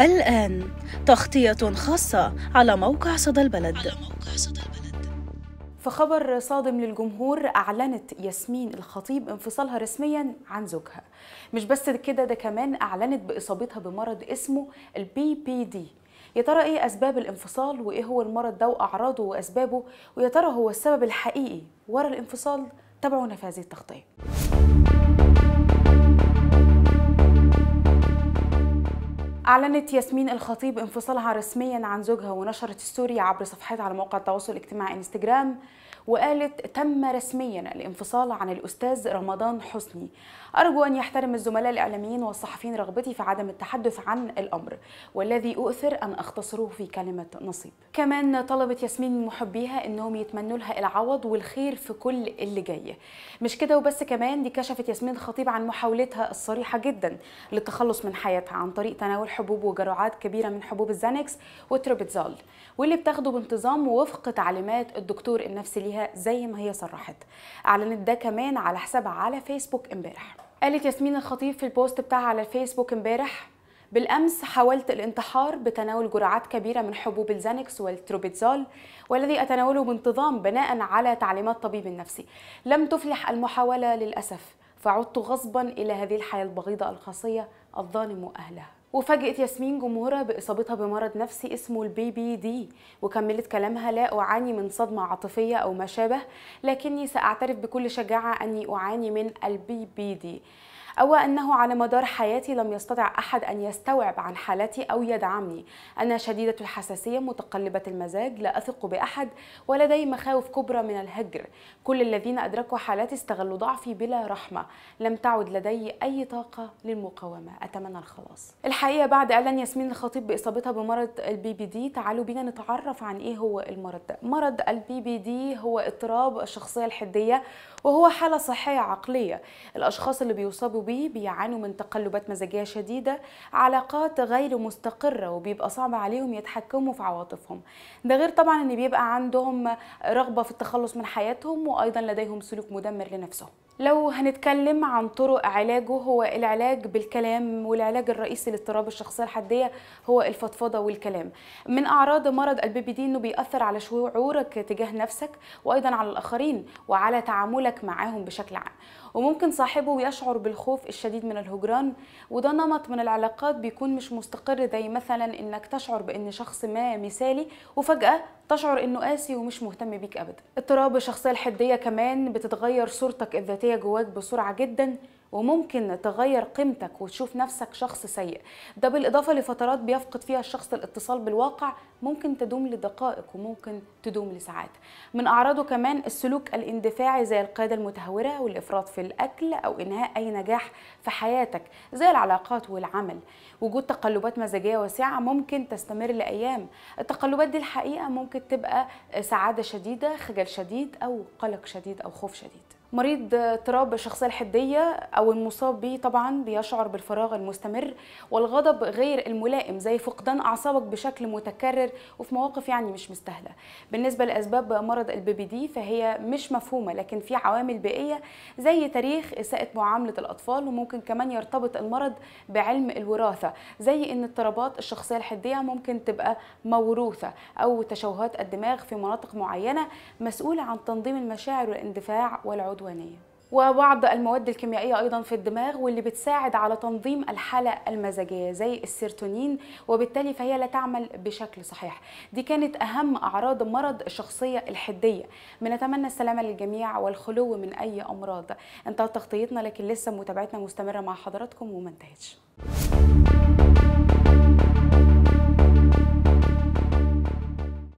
الآن تغطية خاصة على موقع صدى البلد, على موقع صدى البلد. فخبر صادم للجمهور أعلنت ياسمين الخطيب انفصالها رسميا عن زوجها مش بس كده ده كمان أعلنت بإصابتها بمرض اسمه البي بي دي يا ترى ايه اسباب الانفصال وايه هو المرض ده واعراضه واسبابه ويا ترى هو السبب الحقيقي ورا الانفصال تابعونا في هذه التغطيه أعلنت ياسمين الخطيب انفصالها رسميا عن زوجها ونشرت السوري عبر صفحتها على موقع التواصل الاجتماعي انستجرام وقالت تم رسميا الانفصال عن الأستاذ رمضان حسني أرجو أن يحترم الزملاء الإعلاميين والصحفيين رغبتي في عدم التحدث عن الأمر والذي أؤثر أن أختصره في كلمة نصيب كمان طلبت ياسمين من محبيها أنهم يتمنوا لها العوض والخير في كل اللي جاي مش كده وبس كمان دي كشفت ياسمين الخطيب عن محاولتها الصريحة جدا للتخلص من حياتها عن طريق تناول حبوب وجرعات كبيره من حبوب الزانكس وتربتزال واللي بتاخده بانتظام ووفق تعليمات الدكتور النفسي ليها زي ما هي صرحت اعلنت ده كمان على حسابها على فيسبوك امبارح قالت ياسمين الخطيب في البوست بتاعها على الفيسبوك امبارح بالأمس حاولت الانتحار بتناول جرعات كبيرة من حبوب الزانكس والتروبيتزال والذي أتناوله بانتظام بناء على تعليمات طبيب النفسي لم تفلح المحاولة للأسف فعدت غصبا إلى هذه الحياة البغيضة الخاصيه الظالم وأهلها وفاجئت ياسمين جمهورها باصابتها بمرض نفسي اسمه البي بي دي وكملت كلامها لا اعاني من صدمه عاطفيه او ما شابه لكني ساعترف بكل شجاعه اني اعاني من البي بي دي أو أنه على مدار حياتي لم يستطع أحد أن يستوعب عن حالتي أو يدعمني أنا شديدة الحساسية متقلبة المزاج لا أثق بأحد ولدي مخاوف كبرى من الهجر كل الذين أدركوا حالتي استغلوا ضعفي بلا رحمة لم تعد لدي أي طاقة للمقاومة أتمنى الخلاص الحقيقة بعد أعلان ياسمين الخطيب بإصابتها بمرض البي بي دي تعالوا بينا نتعرف عن إيه هو المرض ده مرض البي بي دي هو اضطراب الشخصية الحدية وهو حالة صحية عقلية الأشخاص اللي بيصابوا به بيعانوا من تقلبات مزاجيه شديده علاقات غير مستقره وبيبقى صعب عليهم يتحكموا في عواطفهم ده غير طبعا ان بيبقى عندهم رغبه في التخلص من حياتهم وايضا لديهم سلوك مدمر لنفسهم لو هنتكلم عن طرق علاجه هو العلاج بالكلام والعلاج الرئيسي لاضطراب الشخصيه الحديه هو الفضفضه والكلام من اعراض مرض البي بي دي انه بيأثر على شعورك تجاه نفسك وايضا على الاخرين وعلى تعاملك معاهم بشكل عام وممكن صاحبه يشعر بالخوف الشديد من الهجران وده نمط من العلاقات بيكون مش مستقر زي مثلا انك تشعر بان شخص ما مثالي وفجاه تشعر انه قاسي ومش مهتم بيك ابدا اضطراب الشخصيه الحديه كمان بتتغير صورتك الذاتيه جواك بسرعه جدا وممكن تغير قيمتك وتشوف نفسك شخص سيء ده بالإضافة لفترات بيفقد فيها الشخص الاتصال بالواقع ممكن تدوم لدقائق وممكن تدوم لساعات من أعراضه كمان السلوك الاندفاعي زي القيادة المتهورة والإفراط في الأكل أو إنهاء أي نجاح في حياتك زي العلاقات والعمل وجود تقلبات مزاجية واسعة ممكن تستمر لأيام التقلبات دي الحقيقة ممكن تبقى سعادة شديدة خجل شديد أو قلق شديد أو خوف شديد مريض اضطراب الشخصية الحدية أو المصاب به طبعا بيشعر بالفراغ المستمر والغضب غير الملائم زي فقدان أعصابك بشكل متكرر وفي مواقف يعني مش مستاهلة بالنسبة لأسباب مرض البي بي دي فهي مش مفهومة لكن في عوامل بيئية زي تاريخ إساءة معاملة الأطفال وممكن كمان يرتبط المرض بعلم الوراثة زي إن اضطرابات الشخصية الحدية ممكن تبقى موروثة أو تشوهات الدماغ في مناطق معينة مسؤولة عن تنظيم المشاعر والاندفاع والعدوان العدوانية وبعض المواد الكيميائية أيضا في الدماغ واللي بتساعد على تنظيم الحالة المزاجية زي السيرتونين وبالتالي فهي لا تعمل بشكل صحيح دي كانت أهم أعراض مرض الشخصية الحدية بنتمنى السلامة للجميع والخلو من أي أمراض انتهت تغطيتنا لكن لسه متابعتنا مستمرة مع حضراتكم وما انتهتش